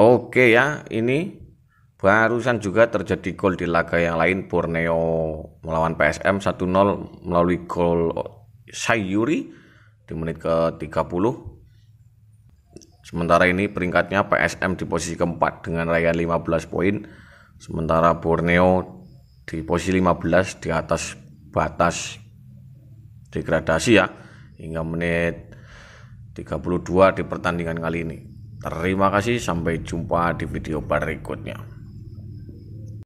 Oke ya, ini barusan juga terjadi gol di laga yang lain Borneo melawan PSM 1-0 melalui gol Sayuri di menit ke-30. Sementara ini peringkatnya PSM di posisi keempat dengan raihan 15 poin. Sementara Borneo di posisi 15 di atas batas degradasi ya hingga menit 32 di pertandingan kali ini. Terima kasih, sampai jumpa di video berikutnya.